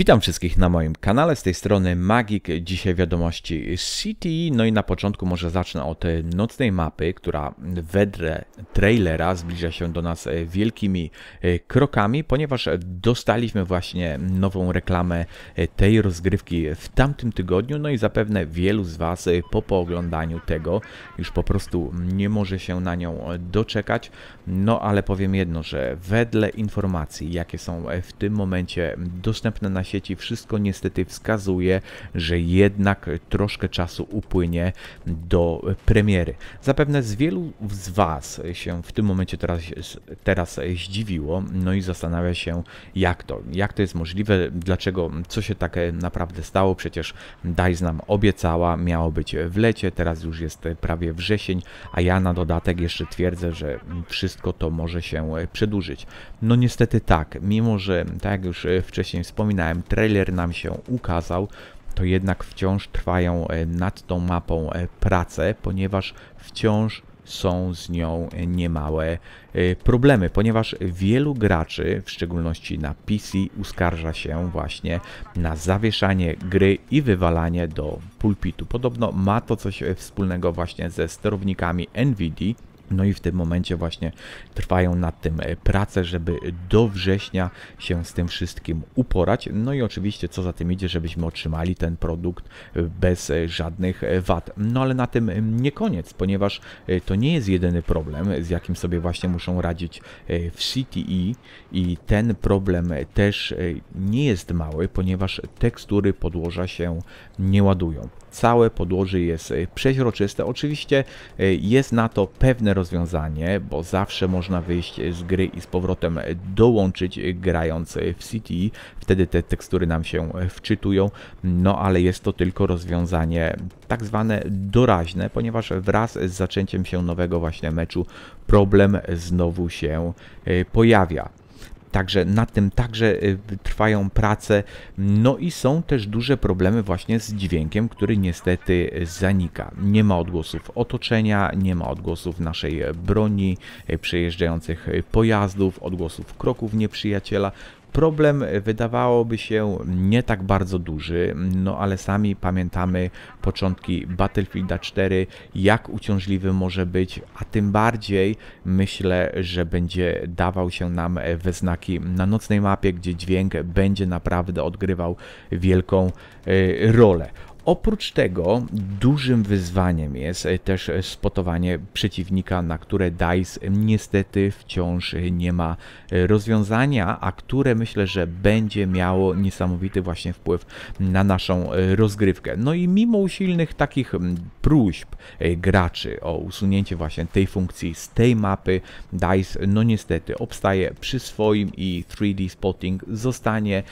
Witam wszystkich na moim kanale, z tej strony Magik, dzisiaj wiadomości City, no i na początku może zacznę od e, nocnej mapy, która wedle trailera zbliża się do nas e, wielkimi e, krokami, ponieważ dostaliśmy właśnie nową reklamę tej rozgrywki w tamtym tygodniu, no i zapewne wielu z Was po pooglądaniu tego już po prostu nie może się na nią doczekać, no ale powiem jedno, że wedle informacji jakie są w tym momencie dostępne na sieci, wszystko niestety wskazuje, że jednak troszkę czasu upłynie do premiery. Zapewne z wielu z Was się w tym momencie teraz, teraz zdziwiło, no i zastanawia się, jak to, jak to jest możliwe, dlaczego, co się tak naprawdę stało, przecież DICE nam obiecała, miało być w lecie, teraz już jest prawie wrzesień, a ja na dodatek jeszcze twierdzę, że wszystko to może się przedłużyć. No niestety tak, mimo że, tak jak już wcześniej wspominałem, trailer nam się ukazał, to jednak wciąż trwają e, nad tą mapą e, prace, ponieważ wciąż są z nią e, niemałe problemy, ponieważ wielu graczy, w szczególności na PC, uskarża się właśnie na zawieszanie gry i wywalanie do pulpitu. Podobno ma to coś wspólnego właśnie ze sterownikami NVIDIA. No i w tym momencie właśnie trwają nad tym e, prace, żeby do września się z tym wszystkim uporać. No i oczywiście co za tym idzie, żebyśmy otrzymali ten produkt e, bez e, żadnych wad. No ale na tym nie koniec, ponieważ to nie jest jedyny problem, z jakim sobie właśnie muszą radzić w CTE i ten problem też nie jest mały, ponieważ tekstury podłoża się nie ładują całe podłoże jest e, przeźroczyste. Oczywiście e, jest na to pewne rozwiązanie, bo zawsze można wyjść e, z gry i z powrotem dołączyć grając w City. Wtedy te tekstury nam się wczytują, no ale jest to tylko rozwiązanie tak zwane doraźne, ponieważ wraz z zaczęciem się nowego właśnie meczu problem znowu się pojawia. Także nad tym także y, trwają prace. No i są też duże problemy właśnie z dźwiękiem, który niestety zanika. Nie ma odgłosów otoczenia, nie ma odgłosów naszej broni, y, przejeżdżających pojazdów, odgłosów kroków nieprzyjaciela. Problem wydawałoby się nie tak bardzo duży, no ale sami pamiętamy początki Battlefielda 4, jak uciążliwy może być, a tym bardziej myślę, że będzie dawał się nam we znaki na nocnej mapie, gdzie dźwięk będzie naprawdę odgrywał wielką y, rolę. Oprócz tego dużym wyzwaniem jest e, też e, spotowanie przeciwnika, na które DICE niestety wciąż nie ma e, rozwiązania, a które myślę, że będzie miało niesamowity właśnie wpływ na naszą rozgrywkę. No i mimo usilnych takich próśb graczy o usunięcie właśnie tej funkcji z tej mapy, DICE no niestety obstaje przy swoim i 3D Spotting zostanie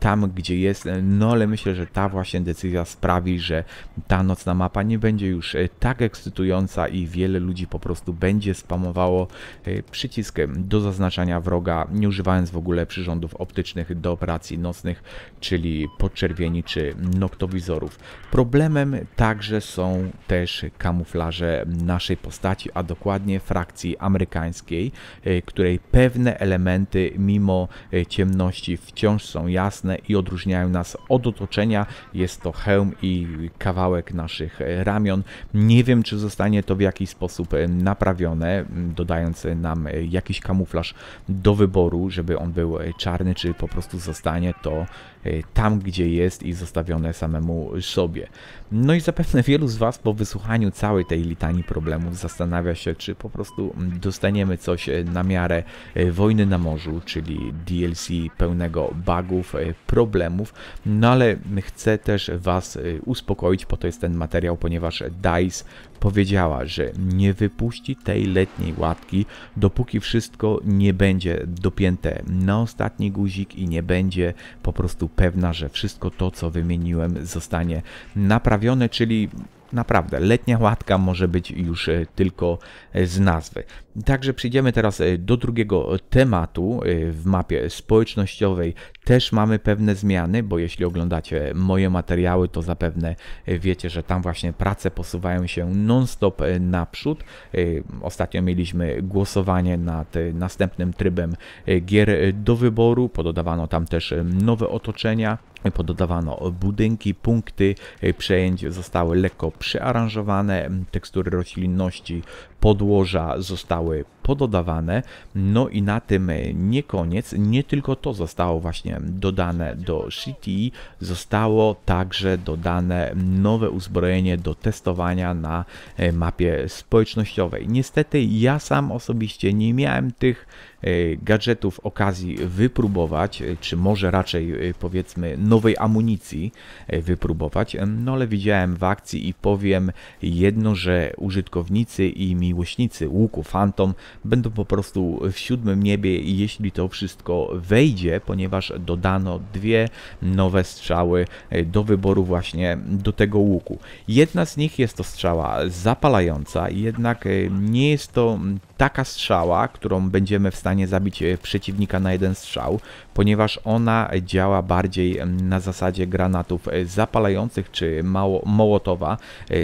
tam, gdzie jest, no ale myślę, że ta właśnie decyzja sprawi, sprawi, że ta nocna mapa nie będzie już e, tak ekscytująca i wiele ludzi po prostu będzie spamowało e, przyciskiem do zaznaczania wroga, nie używając w ogóle przyrządów optycznych do operacji nocnych, czyli podczerwieni czy noktowizorów. Problemem także są też kamuflaże naszej postaci, a dokładnie frakcji amerykańskiej, e, której pewne elementy mimo ciemności wciąż są jasne i odróżniają nas od otoczenia. Jest to hełm i kawałek naszych e, ramion. Nie wiem, czy zostanie to w jakiś sposób e, naprawione, dodając nam e, jakiś kamuflaż do wyboru, żeby on był czarny, czy po prostu zostanie to Y, tam, gdzie jest i zostawione samemu sobie. No i zapewne wielu z Was po wysłuchaniu całej tej litanii problemów zastanawia się, czy po prostu mm, dostaniemy coś y, na miarę y, Wojny na Morzu, czyli DLC pełnego bugów, problemów, no ale chcę też Was uspokoić, po to jest ten materiał, ponieważ DICE powiedziała, że nie wypuści tej letniej łatki, dopóki wszystko nie będzie dopięte na ostatni guzik i nie będzie po prostu pewna, że wszystko to, co wymieniłem, zostanie naprawione, czyli naprawdę letnia łatka może być już e, tylko e, z nazwy. Także przejdziemy teraz e, do drugiego tematu w mapie społecznościowej. Też mamy pewne zmiany, bo jeśli oglądacie moje materiały, to zapewne wiecie, że tam właśnie prace posuwają się non-stop naprzód. Ostatnio mieliśmy głosowanie nad następnym trybem gier do wyboru, pododawano tam też nowe otoczenia pododawano budynki, punkty e, przejęć zostały lekko przearanżowane, tekstury roślinności podłoża zostały pododawane. No i na tym e, nie koniec, nie tylko to zostało właśnie dodane do city, zostało także dodane nowe uzbrojenie do testowania na e, mapie społecznościowej. Niestety ja sam osobiście nie miałem tych e, gadżetów okazji wypróbować, czy może raczej powiedzmy nowej amunicji wypróbować, no ale widziałem w akcji i powiem jedno, że użytkownicy i mi miłośnicy łuku Phantom będą po prostu w siódmym niebie, jeśli to wszystko wejdzie, ponieważ dodano dwie nowe strzały e, do wyboru właśnie do tego łuku. Jedna z nich jest to strzała zapalająca, jednak e, nie jest to taka strzała, którą będziemy w stanie zabić e, przeciwnika na jeden strzał, ponieważ ona działa bardziej na zasadzie granatów zapalających czy mało, mołotowa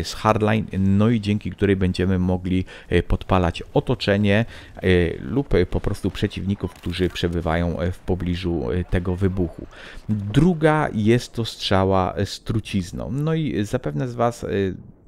z hardline, no i dzięki której będziemy mogli Y, podpalać otoczenie y, lub y, po prostu przeciwników, którzy przebywają w pobliżu tego wybuchu. Druga jest to strzała z trucizną. No i zapewne z Was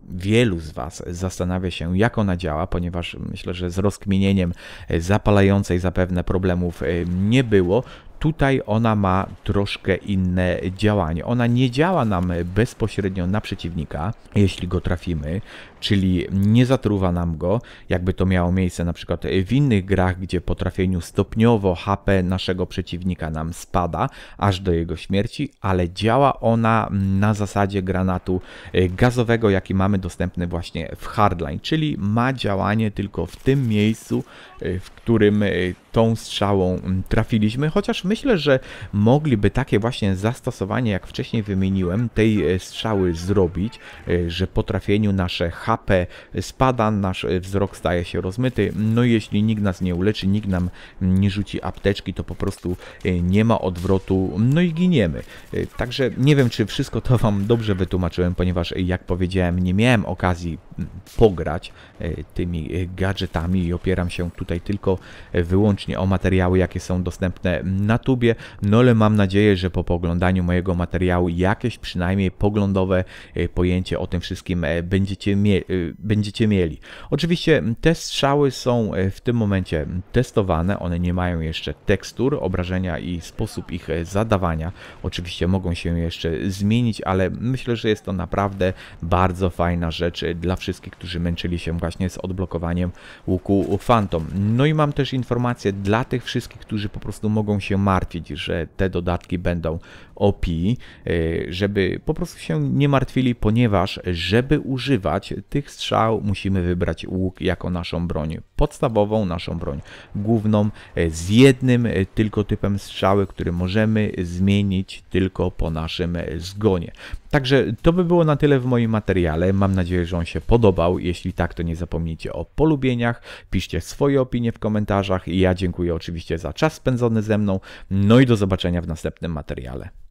wielu z Was zastanawia się, jak ona działa, ponieważ myślę, że z rozkmienieniem zapalającej zapewne problemów nie było. Tutaj ona ma troszkę inne działanie. Ona nie działa nam bezpośrednio na przeciwnika, jeśli go trafimy czyli nie zatruwa nam go, jakby to miało miejsce na przykład w innych grach, gdzie po trafieniu stopniowo HP naszego przeciwnika nam spada, aż do jego śmierci, ale działa ona na zasadzie granatu e, gazowego, jaki mamy dostępny właśnie w Hardline, czyli ma działanie tylko w tym miejscu, e, w którym e, tą strzałą trafiliśmy, chociaż myślę, że mogliby takie właśnie zastosowanie, jak wcześniej wymieniłem, tej strzały zrobić, że po trafieniu nasze HP HP spada, nasz e, wzrok staje się rozmyty. No i jeśli nikt nas nie uleczy, nikt nam nie rzuci apteczki, to po prostu e, nie ma odwrotu, no i giniemy. E, także nie wiem, czy wszystko to Wam dobrze wytłumaczyłem, ponieważ jak powiedziałem, nie miałem okazji pograć tymi gadżetami i opieram się tutaj tylko wyłącznie o materiały, jakie są dostępne na tubie. No ale mam nadzieję, że po poglądaniu mojego materiału jakieś przynajmniej poglądowe pojęcie o tym wszystkim będziecie mieli. Y, będziecie mieli. Oczywiście te strzały są e, w tym momencie testowane, one nie mają jeszcze tekstur, obrażenia i sposób ich e, zadawania. Oczywiście mogą się jeszcze zmienić, ale myślę, że jest to naprawdę bardzo fajna rzecz e, dla wszystkich, którzy męczyli się właśnie z odblokowaniem łuku Phantom. No i mam też informację dla tych wszystkich, którzy po prostu mogą się martwić, że te dodatki będą OP, żeby po prostu się nie martwili, ponieważ żeby używać tych strzał musimy wybrać łuk jako naszą broń podstawową, naszą broń główną e, z jednym e, tylko typem strzały, który możemy zmienić tylko po naszym e, zgonie. Także to by było na tyle w moim materiale. Mam nadzieję, że on się podobał. Jeśli tak, to nie zapomnijcie o polubieniach. Piszcie swoje opinie w komentarzach. Ja dziękuję oczywiście za czas spędzony ze mną. No i do zobaczenia w następnym materiale.